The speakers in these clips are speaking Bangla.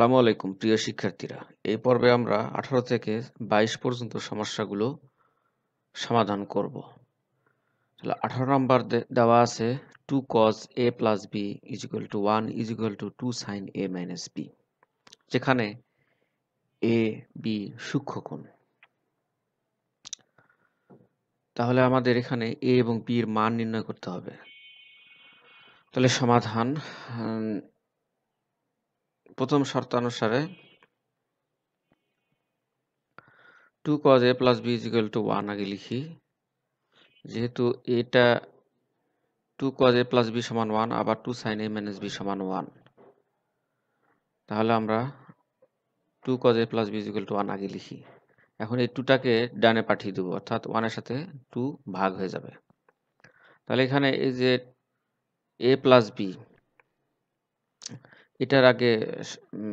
আসসালামু আলাইকুম প্রিয় শিক্ষার্থীরা এই পর্বে আমরা আঠারো থেকে বাইশ পর্যন্ত সমস্যাগুলো সমাধান করব তাহলে আঠারো নম্বর দেওয়া আছে two cos A plus B is equal to one is equal to two sine A minus B যেখানে এ বি সূক্ষ্মকোণ তাহলে আমাদের এখানে এ এবং বি এর মান নির্ণয় করতে হবে তাহলে সমাধান প্রথম শর্তানুসারে two cos A plus B is equal to one আগে লিখি যেহেতু এটা two cos A plus B সমান ওয়ান আবার two sine A minus B সমান ওয়ান তাহলে আমরা two cos A plus B is equal to one আগে লিখি এখন এই টুটাকে ডানে পাঠিয়ে দেবো অর্থাৎ ওয়ানের সাথে টু ভাগ হয়ে যাবে তাহলে এখানে এই যে এ প্লাস বি এটার আগে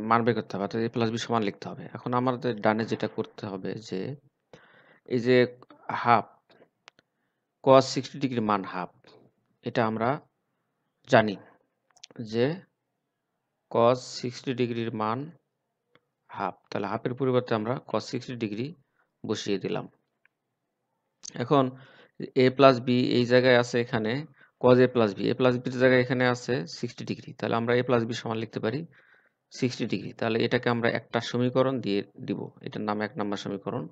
মান বের করতে হবে অর্থাৎ এ প্লাস বি সমান লিখতে হবে এখন আমাদের ডানে যেটা করতে হবে যে এই যে হাফ কস সিক্সটি ডিগ্রি মান হাফ এটা আমরা জানি যে কস সিক্সটি ডিগ্রির মান হাফ তাহলে হাফের পরিবর্তে আমরা কস সিক্সটি ডিগ্রি বসিয়ে দিলাম এখন এ প্লাস বি এই জায়গায় আছে এখানে cos A plus B A plus বির জায়গায় এখানে আছে সিক্সটি ডিগ্রি তাহলে আমরা এ প্লাস বি সমান লিখতে পারি সিক্সটি ডিগ্রি তাহলে এটাকে আমরা একটা সমীকরণ দিয়ে দিব এটার নাম এক নম্বর সমীকরণ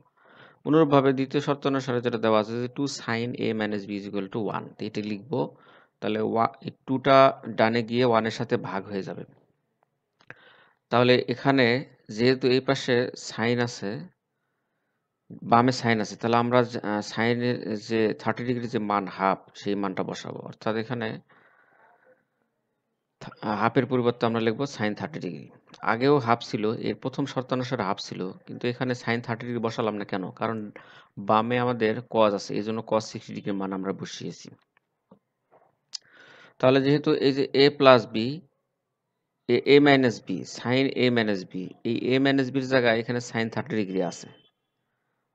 অনুরূপভাবে দ্বিতীয় শর্ত অনুসারে যেটা দেওয়া আছে যে two sine A minus B is equal to one এটা লিখবো তাহলে ওয়া টুটা ডানে গিয়ে ওয়ানের সাথে ভাগ হয়ে যাবে তাহলে এখানে যেহেতু এই পাশে সাইন আছে বামে সাইন আছে তাহলে আমরা সাইনের যে থার্টি ডিগ্রি যে মান হাফ সেই মানটা বসাবো অর্থাৎ এখানে হাফের পরিবর্তে আমরা লিখবো সাইন থার্টি ডিগ্রি আগেও হাফ ছিল এর প্রথম শর্তানুসারে হাফ ছিল কিন্তু এখানে সাইন থার্টি ডিগ্রি বসালাম না কেন কারণ বামে আমাদের কজ আছে এই জন্য কজ সিক্সটি ডিগ্রির মান আমরা বসিয়েছি তাহলে যেহেতু এই যে A plus B A minus B sine A minus B এই এ মাইনাস বির জায়গায় এখানে সাইন থার্টি ডিগ্রি আছে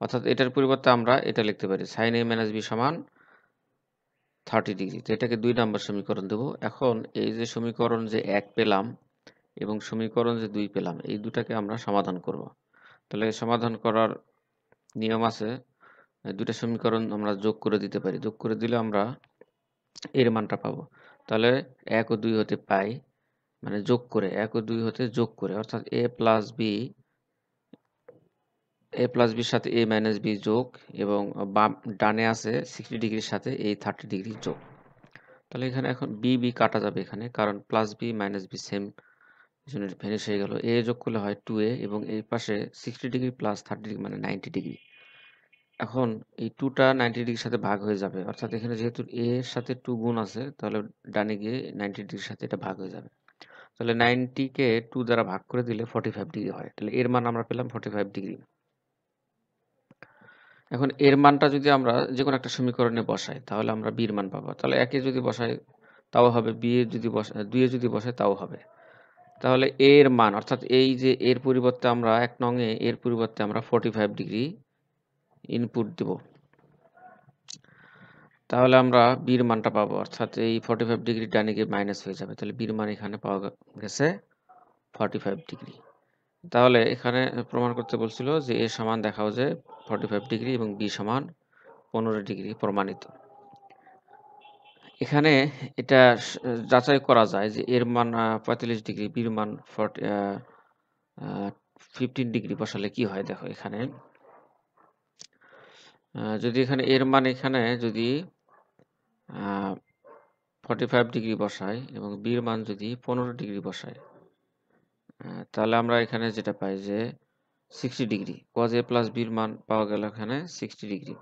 অর্থাৎ এটার পরিবর্তে আমরা এটা লিখতে পারি সাইন এ মাইনাস বি সমান থার্টি ডিগ্রি তো এটাকে দুই নম্বর সমীকরণ দেব এখন এই যে সমীকরণ যে এক পেলাম এবং সমীকরণ যে দুই পেলাম এই দুটাকে আমরা সমাধান করব তাহলে সমাধান করার নিয়ম আছে দুটা সমীকরণ আমরা যোগ করে দিতে পারি যোগ করে দিলে আমরা এর মানটা পাবো তাহলে এক ও দুই হতে পাই মানে যোগ করে এক ও দুই হতে যোগ করে অর্থাৎ A plus B A plus বির সাথে এ মাইনাস বি যোগ এবং বাম ডানে আছে সিক্সটি ডিগ্রির সাথে এই থার্টি ডিগ্রি যোগ তাহলে এখানে এখন বি বি কাটা যাবে এখানে কারণ plus B minus B same জনের ভেনিস হয়ে গেল এ যোগ করলে হয় টু এ এবং এই পাশে sixty degree plus thirty degree মানে নাইনটি ডিগ্রি এখন এই টুটা নাইনটি ডিগ্রির সাথে ভাগ হয়ে যাবে অর্থাৎ এখানে যেহেতু এ এর সাথে টু গুণ আছে তাহলে ডানে গিয়ে নাইনটি ডিগ্রির সাথে এটা ভাগ হয়ে যাবে তাহলে নাইনটিকে টু দ্বারা ভাগ করে দিলে ফর্টি ফাইভ ডিগ্রি হয় তাহলে এর মান আমরা পেলাম ফর্টি ফাইভ ডিগ্রি এখন এর মানটা যদি আমরা যে কোনো একটা সমীকরণে বসাই তাহলে আমরা বির মান পাবো তাহলে একে যদি বসাই তাও হবে এর যদি বসা দুয়ে যদি বসাই তাও হবে তাহলে এর মান অর্থাৎ এই যে এর পরিবর্তে আমরা এক নঙে এর পরিবর্তে আমরা ফোর্টি ফাইভ ডিগ্রি ইনপুট দেব তাহলে আমরা বীর মানটা পাবো অর্থাৎ এই ফর্টি ফাইভ ডিগ্রি ডানে গিয়ে মাইনাস হয়ে যাবে তাহলে বির মান এখানে পাওয়া গেছে ফর্টি ফাইভ ডিগ্রি তাহলে এখানে প্রমাণ করতে বলছিল যে এর সমান দেখাও যে ফর্টি ফাইভ ডিগ্রি এবং বি সমান পনেরো ডিগ্রি প্রমাণিত এখানে এটা যাচাই করা যায় যে এর মান পঁয়তাল্লিশ ডিগ্রি বির মান ফর্টি ফিফটিন ডিগ্রি বসালে কি হয় দেখো এখানে যদি এখানে এর মান এখানে যদি ফর্টি ফাইভ ডিগ্রি বসায় এবং বির মান যদি পনেরো ডিগ্রি বসায় তাহলে আমরা এখানে যেটা পাই যে 60 ডিগ্রি কজ এ প্লাস বির মান পাওয়া গেল এখানে 60 ডিগ্রি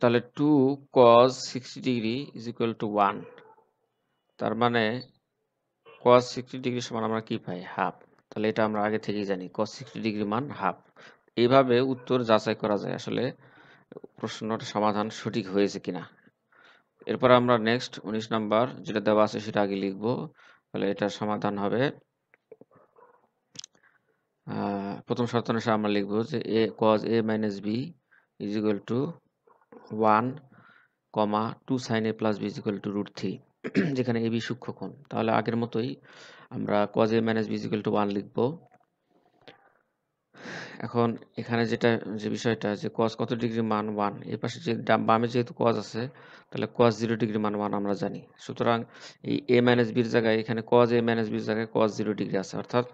তাহলে 2 cos 60 degree is equal to one তার মানে কজ 60 ডিগ্রি সমান আমরা কি পাই হাফ তাহলে এটা আমরা আগে থেকেই জানি কজ 60 ডিগ্রি মান হাফ এইভাবে উত্তর যাচাই করা যায় আসলে প্রশ্নটা সমাধান সঠিক হয়েছে কিনা এরপর আমরা নেক্সট উনিশ নাম্বার যেটা দেওয়া আছে সেটা আগে লিখব তাহলে এটার সমাধান হবে প্রথম শর্ত অনুসারে আমরা লিখব যে এ cos A minus B is equal to one comma two sine A plus B is equal to root three যেখানে এ বি সূক্ষ্ম কোণ তাহলে আগের মতোই আমরা cos A minus B is equal to one লিখবো এখন এখানে যেটা যে বিষয়টা যে কজ কত ডিগ্রি মান ওয়ান এর পাশে যে বামে যেহেতু কজ আছে তাহলে কজ জিরো ডিগ্রি মান ওয়ান আমরা জানি সুতরাং এই এ মাইনাস বির জায়গায় এখানে কজ এ মাইনাস বির জায়গায় কজ জিরো ডিগ্রি আছে অর্থাৎ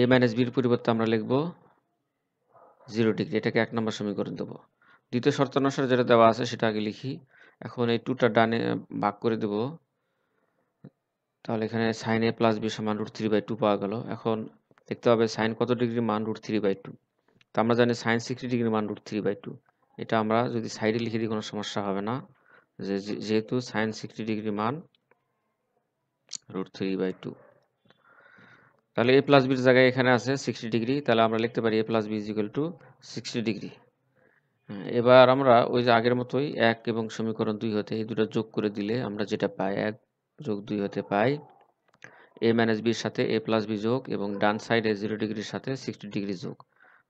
এ মাইনাস বির পরিবর্তে আমরা লিখব জিরো ডিগ্রি এটাকে এক নম্বর সমীকরণ দেবো দ্বিতীয় শর্ত অনুসারে যেটা দেওয়া আছে সেটা আগে লিখি এখন এই টুটা ডানে ভাগ করে দেব তাহলে এখানে সাইন এ প্লাস বি সমান রুট থ্রি বাই টু পাওয়া গেল এখন দেখতে হবে সাইন কত ডিগ্রি মান রুট থ্রি বাই টু তো আমরা জানি সাইন সিক্সটি ডিগ্রি মান রুট থ্রি বাই টু এটা আমরা যদি সাইডে লিখে দিই কোনো সমস্যা হবে না যেহেতু সাইন সিক্সটি ডিগ্রি মান রুট থ্রি বাই টু তাহলে এ প্লাস বির জায়গায় এখানে আছে সিক্সটি ডিগ্রি তাহলে আমরা লিখতে পারি A plus B is equal to sixty degree এবার আমরা ওই যে আগের মতোই এক এবং সমীকরণ দুই হতে এই দুটো যোগ করে দিলে আমরা যেটা পাই এক যোগ দুই হতে পাই এ মাইনাস বির সাথে এ প্লাস বি যোগ এবং ডান সাইডে জিরো ডিগ্রির সাথে সিক্সটি ডিগ্রি যোগ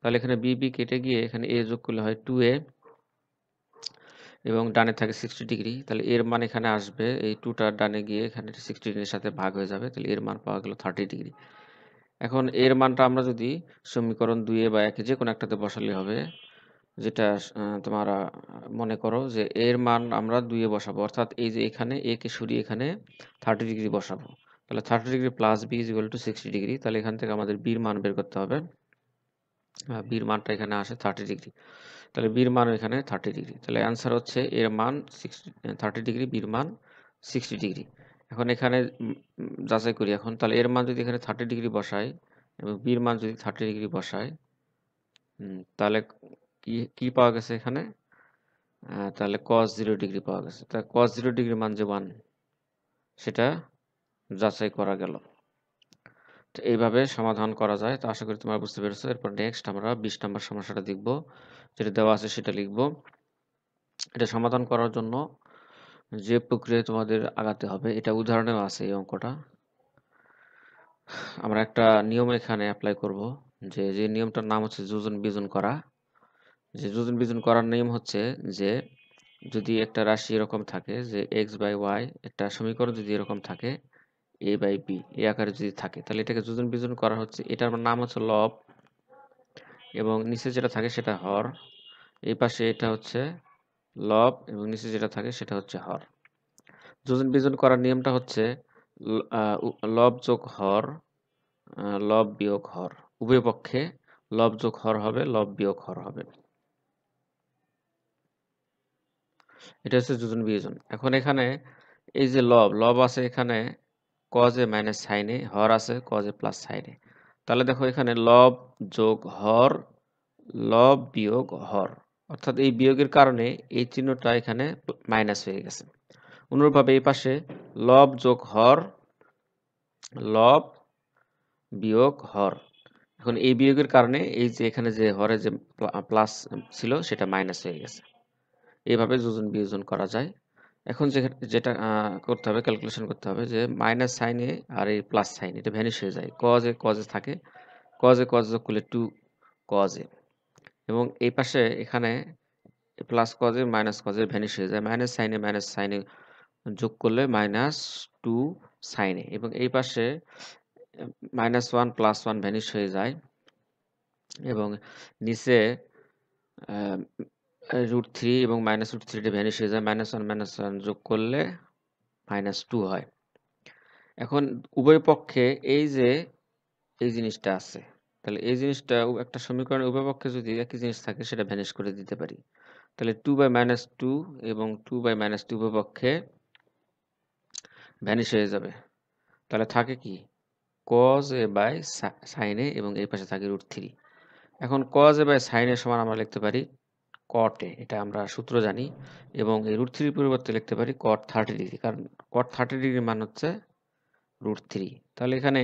তাহলে এখানে বি বি কেটে গিয়ে এখানে এ যোগ করলে হয় টু এ এবং ডানে থাকে সিক্সটি ডিগ্রি তাহলে এর মান এখানে আসবে এই টুটার ডানে গিয়ে এখানে সিক্সটি ডিগ্রির সাথে ভাগ হয়ে যাবে তাহলে এর মান পাওয়া গেল থার্টি ডিগ্রি এখন এর মানটা আমরা যদি সমীকরণ দুয়ে বা একে যে কোনো একটাতে বসালে হবে যেটা তোমরা মনে করো যে এর মান আমরা দুয়ে বসাবো অর্থাৎ এই যে এখানে এ কে সরিয়ে এখানে থার্টি ডিগ্রি বসাবো তাহলে thirty degree plus B is equal to sixty degree তাহলে এখান থেকে আমাদের বির মান বের করতে হবে বির হ্যাঁ, মানটা এখানে আসে থার্টি ডিগ্রি তাহলে বির মান এখানে থার্টি ডিগ্রি তাহলে অ্যান্সার হচ্ছে এর মান সিক্সটি থার্টি ডিগ্রি বির মান সিক্সটি ডিগ্রি এখন এখানে যাচাই করি এখন তাহলে এর মান যদি এখানে থার্টি ডিগ্রি বসাই এবং বির মান যদি থার্টি ডিগ্রি বসাই তাহলে কি কী পাওয়া গেছে এখানে তাহলে কস জিরো ডিগ্রি পাওয়া গেছে তা কস জিরো ডিগ্রি মান যে ওয়ান সেটা যাচাই করা গেল তো এইভাবে সমাধান করা যায় তো আশা করি তোমরা বুঝতে পেরেছো এরপর নেক্সট আমরা বিশ নম্বর সমস্যাটা দেখব যেটা দেওয়া আছে সেটা লিখবো এটা সমাধান করার জন্য যে প্রক্রিয়া তোমাদের আগাতে হবে এটা উদাহরণেও আছে এই অঙ্কটা আমরা একটা নিয়ম এখানে অ্যাপ্লাই করব যে যে নিয়মটার নাম হচ্ছে যোজন বিজন করা যে যোজন বিজন করার নিয়ম হচ্ছে যে যদি একটা রাশি এরকম থাকে যে এক্স বাই ওয়াই একটা সমীকরণ যদি এরকম থাকে এ বাই বি এ আকারে যদি থাকে তাহলে এটাকে যোজন বিজন করা হচ্ছে এটার নাম হচ্ছে লব এবং নিচে যেটা থাকে সেটা হর এই পাশে এটা হচ্ছে লব এবং নিচে যেটা থাকে সেটা হচ্ছে হর যোজন বিজন করার নিয়মটা হচ্ছে লব যোগ হর লব বিয়োগ হর উভয় পক্ষে লব যোগ হর হবে লব বিয়োগ হর হবে এটা হচ্ছে যোজন বিয়োজন এখন এখানে এই যে লব লব আছে এখানে কজে মাইনাস সাইনে হর আছে কজে প্লাস সাইনে তাহলে দেখো এখানে লব যোগ হর লব বিয়োগ হর অর্থাৎ এই বিয়োগের কারণে এই চিহ্নটা এখানে মাইনাস হয়ে গেছে অনুরূপভাবে এই পাশে লব যোগ হর লব বিয়োগ হর এখন এই বিয়োগের কারণে এই যে এখানে যে হরে যে প্লাস ছিল সেটা মাইনাস হয়ে গেছে এইভাবে যোজন বিয়োজন করা যায় এখন যেটা করতে হবে ক্যালকুলেশন করতে হবে যে মাইনাস সাইনে আর এই প্লাস সাইন এটা ভ্যানিশ হয়ে যায় কজে কজে থাকে কজে কজ যোগ করলে টু কজে এবং এই পাশে এখানে প্লাস কজে মাইনাস কজে ভ্যানিশ হয়ে যায় মাইনাস সাইনে মাইনাস সাইনে যোগ করলে মাইনাস টু সাইনে এবং এই পাশে minus one plus one vanish হয়ে যায় এবং নিচে রুট থ্রি এবং মাইনাস রুট থ্রিটা ভ্যানিশ হয়ে যায় মাইনাস ওয়ান মাইনাস ওয়ান যোগ করলে মাইনাস টু হয় এখন উভয় পক্ষে এই যে এই জিনিসটা আছে তাহলে এই জিনিসটা একটা সমীকরণ উভয় পক্ষে যদি একই জিনিস থাকে সেটা ভ্যানিশ করে দিতে পারি তাহলে টু বাই মাইনাস টু এবং টু বাই মাইনাস টু উভয় পক্ষে ভ্যানিশ হয়ে যাবে তাহলে থাকে কি কজ এ বাই সাইনে এবং এই পাশে থাকে রুট থ্রি এখন কজ এ বাই সাইনে সমান আমরা লিখতে পারি কটে এটা আমরা সূত্র জানি এবং এই রুট থ্রির পরিবর্তে লিখতে পারি কট থার্টি ডিগ্রি কারণ কট থার্টি ডিগ্রি মান হচ্ছে রুট থ্রি তাহলে এখানে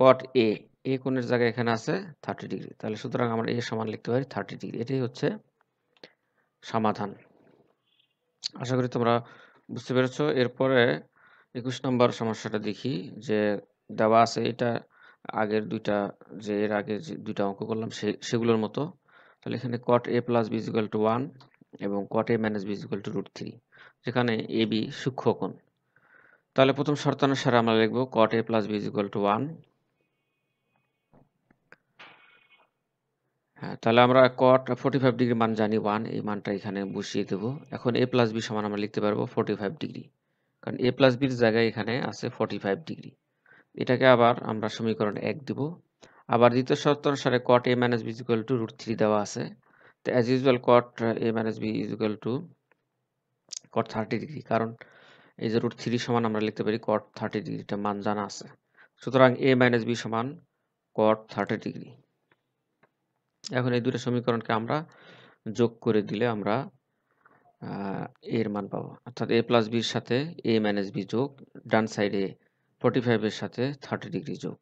কট এ এ কোণের জায়গায় এখানে আছে থার্টি ডিগ্রি তাহলে সুতরাং আমরা এ সমান লিখতে পারি থার্টি ডিগ্রি এটাই হচ্ছে সমাধান আশা করি তোমরা বুঝতে পেরেছ এরপরে একুশ নম্বর সমস্যাটা দেখি যে দেওয়া আছে এটা আগের দুইটা যে এর আগে যে দুইটা অঙ্ক করলাম সে সেগুলোর মতো তাহলে এখানে cot A plus B is equal to one এবং cot A minus B is equal to root three যেখানে এ বি সূক্ষ্মকোণ তাহলে প্রথম শর্তানুসারে আমরা লিখব cot A plus B is equal to one হ্যাঁ তাহলে আমরা কট ফোর্টি ফাইভ ডিগ্রি মান জানি ওয়ান এই মানটা এখানে বসিয়ে দেবো এখন এ প্লাস বি সমান আমরা লিখতে পারবো ফোর্টি ফাইভ ডিগ্রি কারণ এ প্লাস বির জায়গায় এখানে আছে ফোর্টি ফাইভ ডিগ্রি এটাকে আবার আমরা সমীকরণ এক দেবো আবার দ্বিতীয় শর্ত অনুসারে cot A minus B equal to root three দেওয়া আছে তো as usual cot A minus B equal to cot thirty degree কারণ এই যে রুট থ্রি সমান আমরা লিখতে পারি কট থার্টি ডিগ্রিটা মান জানা আছে সুতরাং এ মাইনাস বি সমান কট থার্টি ডিগ্রি এখন এই দুটো সমীকরণকে আমরা যোগ করে দিলে আমরা এর মান পাবো অর্থাৎ এ প্লাস বির সাথে এ মাইনাস বি যোগ ডান সাইডে ফোর্টি ফাইভের সাথে থার্টি ডিগ্রি যোগ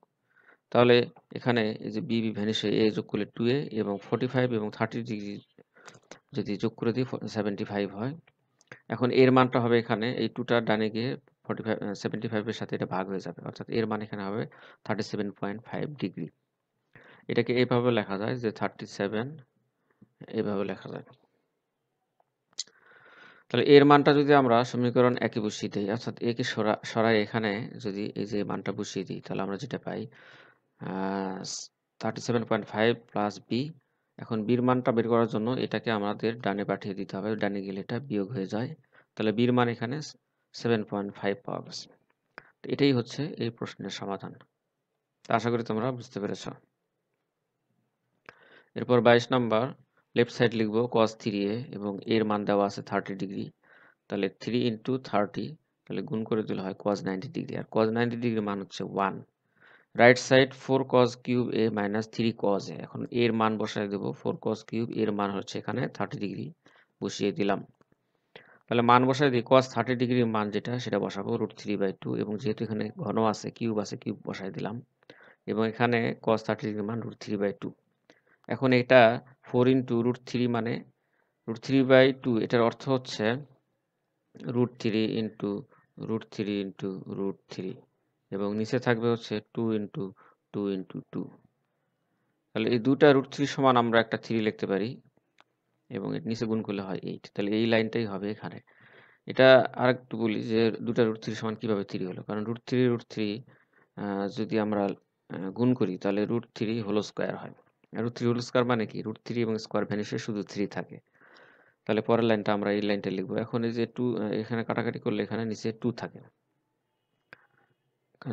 তাহলে এখানে এই যে বি বি ভ্যানিশে এ যোগ করলে টু এ এবং ফোর্টি ফাইভ এবং থার্টি ডিগ্রি যদি যোগ করে দিই সেভেন্টি ফাইভ হয় এখন এর মানটা হবে এখানে এই টুটার ডানে গিয়ে ফর্টি ফাইভ সেভেন্টি ফাইভের সাথে এটা ভাগ হয়ে যাবে অর্থাৎ এর মান এখানে হবে thirty seven point five degree এটাকে এইভাবে লেখা যায় যে থার্টি সেভেন এইভাবে লেখা যায় তাহলে এর মানটা যদি আমরা সমীকরণ একে বসিয়ে দিই অর্থাৎ একে সরা সরাই এখানে যদি এই যে মানটা বসিয়ে দিই তাহলে আমরা যেটা পাই thirty seven point five plus B এখন বির মানটা বের করার জন্য এটাকে আমাদের ডানে পাঠিয়ে দিতে হবে ডানে গেলে এটা বিয়োগ হয়ে যায় তাহলে বির মান এখানে সেভেন পয়েন্ট ফাইভ পাওয়া গেছে তো এটাই হচ্ছে এই প্রশ্নের সমাধান আশা করি তোমরা বুঝতে পেরেছ এরপর বাইশ নাম্বার লেফট সাইড লিখবো কস থ্রি এ এবং এর মান দেওয়া আছে থার্টি ডিগ্রি তাহলে থ্রি ইন্টু থার্টি তাহলে গুণ করে দিলে হয় কজ নাইনটি ডিগ্রি আর কজ নাইনটি ডিগ্রি মান হচ্ছে one right side four cos cube A minus three cos A এখন এর মান বসায় দেবো ফোর কজ কিউব এর মান হচ্ছে এখানে থার্টি ডিগ্রি বসিয়ে দিলাম তাহলে মান বসায় দিই কজ থার্টি ডিগ্রির মান যেটা সেটা বসাবো রুট থ্রি বাই টু এবং যেহেতু এখানে ঘন আছে কিউব আছে কিউব বসায় দিলাম এবং এখানে কস থার্টি ডিগ্রির মান রুট থ্রি বাই টু এখন এটা ফোর ইন্টু রুট থ্রি মানে রুট থ্রি বাই টু এটার অর্থ হচ্ছে root three into root three into root three এবং নিচে থাকবে হচ্ছে two into two into two তাহলে এই দুটা রুট থ্রি সমান আমরা একটা থ্রি লিখতে পারি এবং এর নিচে গুণ করলে হয় এইট তাহলে এই লাইনটাই হবে এখানে এটা আর একটু বলি যে দুটা রুট থ্রি সমান কীভাবে থ্রি হলো কারণ রুট থ্রি রুট থ্রি যদি আমরা গুণ করি তাহলে রুট থ্রি হোল স্কোয়ার হয় রুট থ্রি হোল স্কোয়ার মানে কি রুট থ্রি এবং স্কোয়ার ভ্যানিশে শুধু থ্রি থাকে তাহলে পরের লাইনটা আমরা এই লাইনটা লিখবো এখন এই যে টু এখানে কাটাকাটি করলে এখানে নিচে টু থাকে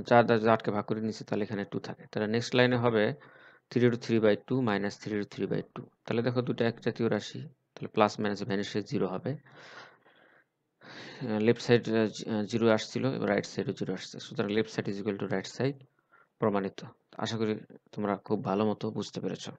চার দ্বারা আটকে ভাগ করে নিচ্ছি তাহলে এখানে টু থাকে তাহলে নেক্সট লাইনে হবে three two three by two minus three two three by two তাহলে দেখো দুটো এক জাতীয় রাশি তাহলে প্লাস মাইনাস ভ্যানিসে জিরো হবে লেফট সাইড জিরো আসছিল রাইট সাইডও জিরো আসছে সুতরাং left side is equal to right side প্রমাণিত আশা করি তোমরা খুব ভালো মতো বুঝতে পেরেছো